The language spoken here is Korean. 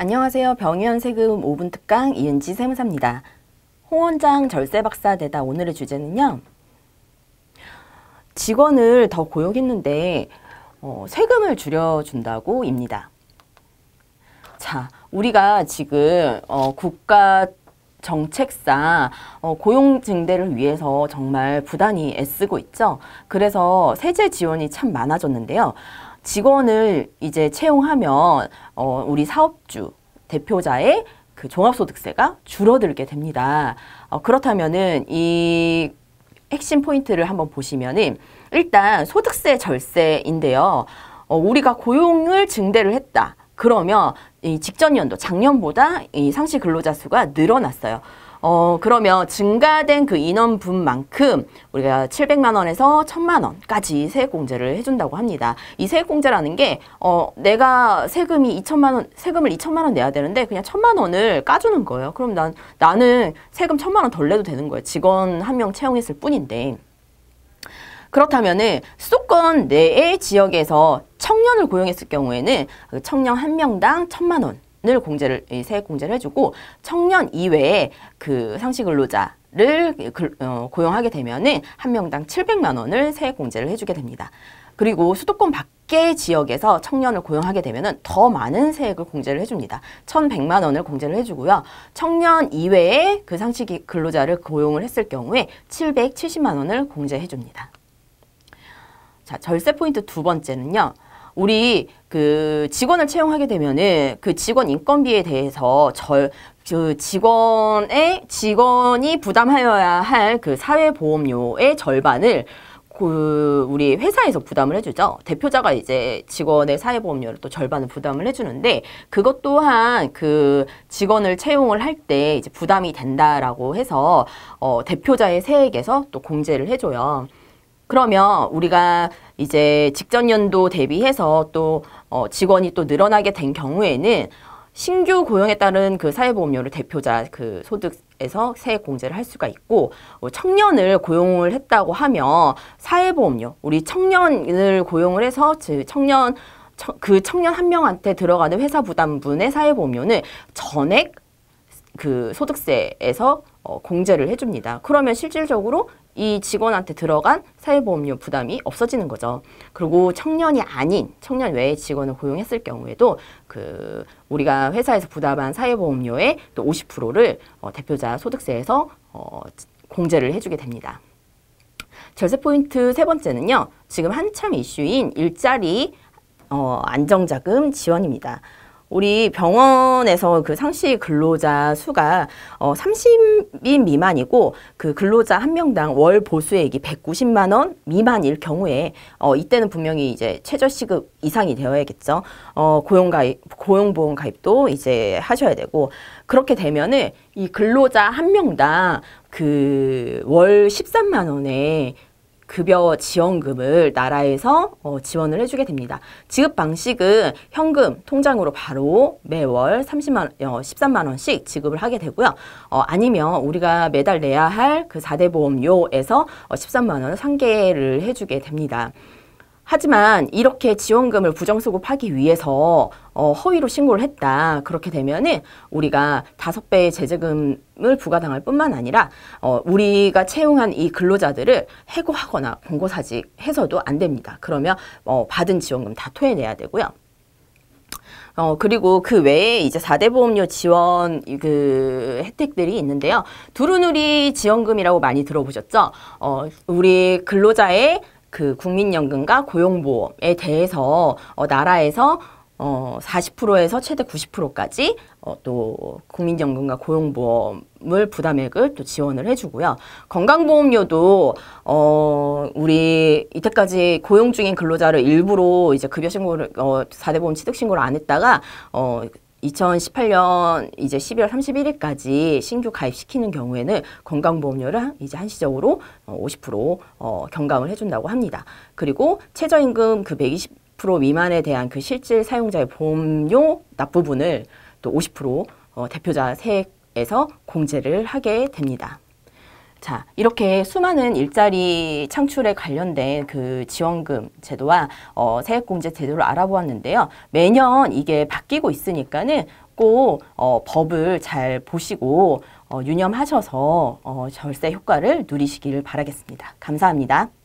안녕하세요. 병의원 세금 5분 특강 이은지 세무사입니다. 홍원장 절세 박사 되다 오늘의 주제는요. 직원을 더 고용했는데 어, 세금을 줄여준다고 입니다. 자, 우리가 지금 어, 국가 정책상 어, 고용 증대를 위해서 정말 부단히 애쓰고 있죠. 그래서 세제 지원이 참 많아졌는데요. 직원을 이제 채용하면 어, 우리 사업주 대표자의 그 종합소득세가 줄어들게 됩니다. 어, 그렇다면은 이 핵심 포인트를 한번 보시면은 일단 소득세 절세인데요. 어, 우리가 고용을 증대를 했다. 그러면 이 직전 연도 작년보다 이 상시 근로자 수가 늘어났어요. 어, 그러면 증가된 그 인원분만큼 우리가 700만 원에서 1000만 원까지 세액 공제를 해준다고 합니다. 이 세액 공제라는 게 어, 내가 세금이 2 0 0 0만 원, 세금을 2 0 0 0만원 내야 되는데 그냥 1000만 원을 까주는 거예요. 그럼 난, 나는 세금 1000만 원 덜 내도 되는 거예요. 직원 한 명 채용했을 뿐인데. 그렇다면은 수도권 내의 지역에서 청년을 고용했을 경우에는 그 청년 한 명당 천만 원을 공제를 세액 공제를 해주고 청년 이외에 그 상시 근로자 를 어, 고용하게 되면은 한 명당 700만 원을 세액 공제를 해주게 됩니다. 그리고 수도권 밖의 지역에서 청년을 고용하게 되면은 더 많은 세액을 공제를 해줍니다. 1,100만 원을 공제를 해주고요. 청년 이외에 그 상시 근로자를 고용을 했을 경우에 770만 원을 공제해줍니다. 자, 절세 포인트 두 번째는요. 우리 그 직원을 채용하게 되면은 그 직원 인건비에 대해서 절, 그 직원의 직원이 부담하여야 할 그 사회보험료의 절반을 그 우리 회사에서 부담을 해주죠. 대표자가 이제 직원의 사회보험료를 또 절반을 부담을 해주는데 그것 또한 그 직원을 채용을 할 때 이제 부담이 된다라고 해서 어, 대표자의 세액에서 또 공제를 해줘요. 그러면 우리가 이제 직전 연도 대비해서 또 어, 직원이 또 늘어나게 된 경우에는 신규 고용에 따른 그 사회보험료를 대표자 그 소득에서 세액 공제를 할 수가 있고 뭐 청년을 고용을 했다고 하면 사회보험료 우리 청년을 고용을 해서 즉 청년 그 청년 한 명한테 들어가는 회사 부담분의 사회보험료는 전액 그 소득세에서 어, 공제를 해줍니다. 그러면 실질적으로 이 직원한테 들어간 사회보험료 부담이 없어지는 거죠. 그리고 청년이 아닌 청년 외의 직원을 고용했을 경우에도 그 우리가 회사에서 부담한 사회보험료의 또 50%를 어, 대표자 소득세에서 어, 공제를 해주게 됩니다. 절세 포인트 세 번째는요. 지금 한참 이슈인 일자리 어, 안정자금 지원입니다. 우리 병원에서 그 상시 근로자 수가 어 30인 미만이고 그 근로자 한 명당 월 보수액이 190만 원 미만일 경우에 어 이때는 분명히 이제 최저 시급 이상이 되어야겠죠. 어 고용 가입 고용 보험 가입도 이제 하셔야 되고 그렇게 되면은 이 근로자 한 명당 그 월 13만 원에 급여 지원금을 나라에서 어, 지원을 해주게 됩니다. 지급 방식은 현금 통장으로 바로 매월 30만 어, 13만 원씩 지급을 하게 되고요. 어, 아니면 우리가 매달 내야 할 그 4대 보험료에서 어, 13만 원 상계를 해주게 됩니다. 하지만 이렇게 지원금을 부정수급하기 위해서 어, 허위로 신고를 했다. 그렇게 되면은 우리가 다섯 배의 제재금을 부과당할 뿐만 아니라 어, 우리가 채용한 이 근로자들을 해고하거나 공고사직 해서도 안 됩니다. 그러면 어, 받은 지원금 다 토해내야 되고요. 어, 그리고 그 외에 이제 사대 보험료 지원 그 혜택들이 있는데요. 두루누리 지원금이라고 많이 들어보셨죠? 어, 우리 근로자의 그 국민연금과 고용보험에 대해서 어, 나라에서 어, 40%에서 최대 90%까지 어, 또 국민연금과 고용보험을 부담액을 또 지원을 해주고요. 건강보험료도 어, 우리 이때까지 고용 중인 근로자를 일부러 이제 급여 신고를 어, 4대 보험 취득 신고를 안 했다가 어, 2018년 이제 12월 31일까지 신규 가입시키는 경우에는 건강보험료를 이제 한시적으로 50% 어, 어, 경감을 해준다고 합니다. 그리고 최저임금 그 120% 미만에 대한 그 실질 사용자의 보험료 납부분을 또 50% 어, 대표자 세액에서 공제를 하게 됩니다. 자, 이렇게 수많은 일자리 창출에 관련된 그 지원금 제도와 어, 세액공제 제도를 알아보았는데요. 매년 이게 바뀌고 있으니까는 꼭 어, 법을 잘 보시고 어, 유념하셔서 어, 절세 효과를 누리시기를 바라겠습니다. 감사합니다.